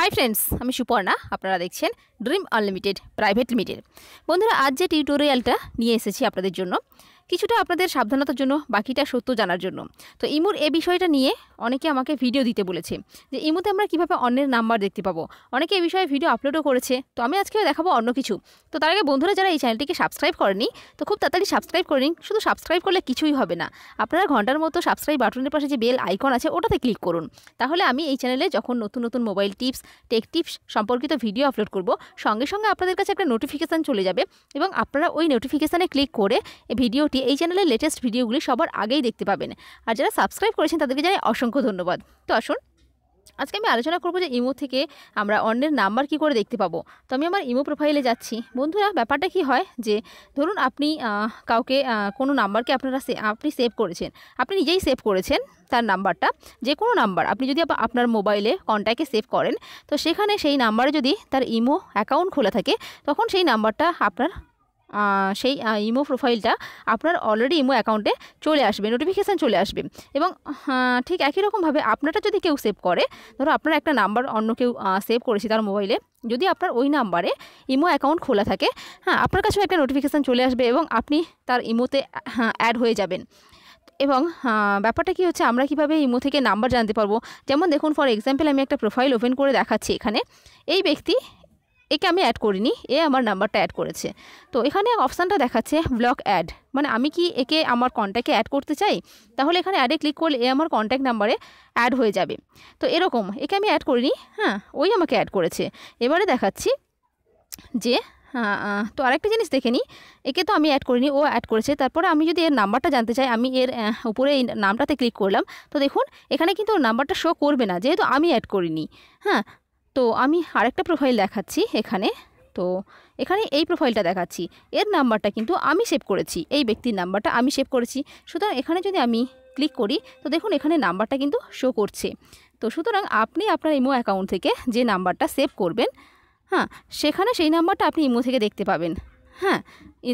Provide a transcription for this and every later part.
hi friends আমি সুপর্ণা আপনারা দেখছেন ড্রিম আনলিমিটেড প্রাইভেট লিমিটেড বন্ধুরা আজ যে টিউটোরিয়ালটা নিয়ে এসেছি আপনাদের জন্য কিছুটা আপনাদের সাবধানতার জন্য বাকিটা সত্য জানার জন্য তো ইমুর এ বিষয়টা নিয়ে অনেকে আমাকে ভিডিও দিতে বলেছে যে ইমুতে আমরা কিভাবে অন্যের নাম্বার দেখতে পাবো অনেকে এ বিষয়ে ভিডিও আপলোডও করেছে তো আমি আজকে দেখাবো অন্য কিছু তো তার আগে বন্ধুরা যারা এই চ্যানেলটিকে সাবস্ক্রাইব করেনি তো খুব তাড়াতাড়ি সাবস্ক্রাইব করে নিন শুধু সাবস্ক্রাইব করলে কিছুই হবে না আপনারা ঘন্টার মতো সাবস্ক্রাইব বাটনের পাশে যে বেল আইকন আছে ওটাতে ক্লিক করুন তাহলে আমি এই চ্যানেলে যখন নতুন নতুন মোবাইল টিপস টেক টিপস সম্পর্কিত ভিডিও আপলোড করব সঙ্গে সঙ্গে আপনাদের কাছে একটা নোটিফিকেশান চলে যাবে এবং আপনারা ওই নোটিফিকেশানে ক্লিক করে ভিডিওটি দিয়ে এই চ্যানেলের লেটেস্ট ভিডিওগুলি সবার আগেই দেখতে পাবেন আর যারা সাবস্ক্রাইব করেছেন তাদেরকে জানাই অসংখ্য ধন্যবাদ তো আসুন আজকে আমি আলোচনা করবো যে ইমো থেকে আমরা অন্যের নাম্বার কি করে দেখতে পাবো তো আমি আমার ইমো প্রোফাইলে যাচ্ছি বন্ধুরা ব্যাপারটা কি হয় যে ধরুন আপনি কাউকে কোনো নাম্বারকে আপনারা আপনি সেভ করেছেন আপনি নিজেই সেভ করেছেন তার নাম্বারটা যে কোনো নাম্বার আপনি যদি আপনার মোবাইলে কন্ট্যাক্টে সেভ করেন তো সেখানে সেই নাম্বারে যদি তার ইমো অ্যাকাউন্ট খোলা থাকে তখন সেই নাম্বারটা আপনার সেই ইমো প্রোফাইলটা আপনার অলরেডি ইমো অ্যাকাউন্টে চলে আসবে নোটিফিকেশান চলে আসবে এবং ঠিক একই রকমভাবে আপনারটা যদি কেউ সেভ করে ধরো আপনার একটা নাম্বার অন্য কেউ সেভ করেছে তার মোবাইলে যদি আপনার ওই নাম্বারে ইমো অ্যাকাউন্ট খোলা থাকে হ্যাঁ আপনার কাছেও একটা নোটিফিকেশান চলে আসবে এবং আপনি তার ইমোতে হ্যাঁ অ্যাড হয়ে যাবেন এবং ব্যাপারটা কি হচ্ছে আমরা কিভাবে ইমো থেকে নাম্বার জানতে পারবো যেমন দেখুন ফর এক্সাম্পল আমি একটা প্রোফাইল ওপেন করে দেখাচ্ছি এখানে এই ব্যক্তি একে আমি অ্যাড করিনি এ আমার নাম্বারটা অ্যাড করেছে তো এখানে অপশানটা দেখাচ্ছে ব্লক অ্যাড মানে আমি কি একে আমার কন্ট্যাক্টে অ্যাড করতে চাই তাহলে এখানে অ্যাডে ক্লিক করলে এ আমার কন্ট্যাক্ট নাম্বারে অ্যাড হয়ে যাবে তো এরকম একে আমি অ্যাড করিনি হ্যাঁ ওই আমাকে অ্যাড করেছে এবারে দেখাচ্ছি যে হ্যাঁ, তো আরেকটা জিনিস দেখে নিই একে তো আমি অ্যাড করিনি ও অ্যাড করেছে তারপরে আমি যদি এর নাম্বারটা জানতে চাই আমি এর উপরে এই নামটাতে ক্লিক করলাম তো দেখুন এখানে কিন্তু নাম্বারটা শো করবে না যেহেতু আমি অ্যাড করিনি হ্যাঁ তো আমি আরেকটা প্রোফাইল দেখাচ্ছি এখানে তো এখানে এই প্রোফাইলটা দেখাচ্ছি এর নাম্বারটা কিন্তু আমি সেভ করেছি এই ব্যক্তির নাম্বারটা আমি সেভ করেছি সুতরাং এখানে যদি আমি ক্লিক করি তো দেখুন এখানে নাম্বারটা কিন্তু শো করছে তো সুতরাং আপনি আপনার ইমো অ্যাকাউন্ট থেকে যে নাম্বারটা সেভ করবেন হ্যাঁ সেখানে সেই নাম্বারটা আপনি ইমো থেকে দেখতে পাবেন হ্যাঁ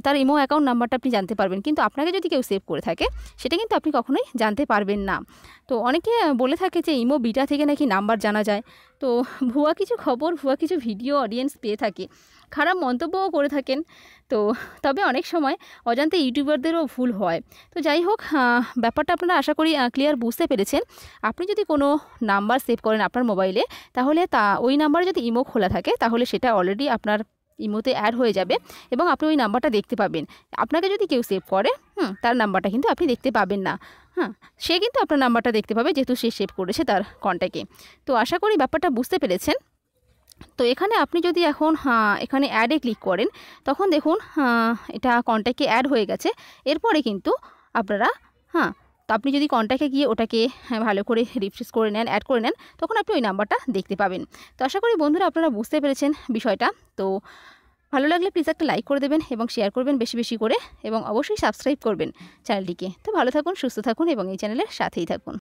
তার ইমো অ্যাকাউন্ট নাম্বারটা আপনি জানতে পারবেন কিন্তু আপনাকে যদি কেউ সেভ করে থাকে সেটা কিন্তু আপনি কখনোই জানতে পারবেন না তো অনেকে বলে থাকে যে ইমো বিটা থেকে নাকি নাম্বার জানা যায় তো ভুয়া কিছু খবর ভুয়া কিছু ভিডিও অডিয়েন্স পেয়ে থাকে খারাপ মন্তব্যও করে থাকেন তো তবে অনেক সময় অজান্তে ইউটিউবারদেরও ভুল হয় তো যাই হোক ব্যাপারটা আপনারা আশা করি ক্লিয়ার বুঝতে পেরেছেন আপনি যদি কোনো নাম্বার সেভ করেন আপনার মোবাইলে তাহলে তা ওই নাম্বারে যদি ইমো খোলা থাকে তাহলে সেটা অলরেডি আপনার ইমোতে অ্যাড হয়ে যাবে এবং আপনি ওই নাম্বারটা দেখতে পাবেন আপনাকে যদি কেউ সেভ করে হুম তার নাম্বারটা কিন্তু আপনি দেখতে পাবেন না হ্যাঁ সে কিন্তু আপনার নাম্বারটা দেখতে পাবে যেহেতু সে সেভ করেছে তার কন্ট্যাক্টে তো আশা করি ব্যাপারটা বুঝতে পেরেছেন তো এখানে আপনি যদি এখন হ্যাঁ, এখানে অ্যাডে ক্লিক করেন তখন দেখুন হ্যাঁ, এটা কন্ট্যাক্টে অ্যাড হয়ে গেছে এরপরে কিন্তু আপনারা হ্যাঁ তো আপনি যদি কন্ট্যাক্টে গিয়ে ওটাকে হ্যাঁ, ভালো করে রিফ্রেশ করে নেন অ্যাড করে নেন তখন আপনি ওই নাম্বারটা দেখতে পাবেন তো আশা করি বন্ধুরা আপনারা বুঝতে পেরেছেন বিষয়টা তো ভালো লাগলে প্লিজ একটা লাইক করে দেবেন এবং শেয়ার করবেন বেশি বেশি করে এবং অবশ্যই সাবস্ক্রাইব করবেন চ্যানেলটিকে তো ভালো থাকুন সুস্থ থাকুন এবং এই চ্যানেলের সাথেই থাকুন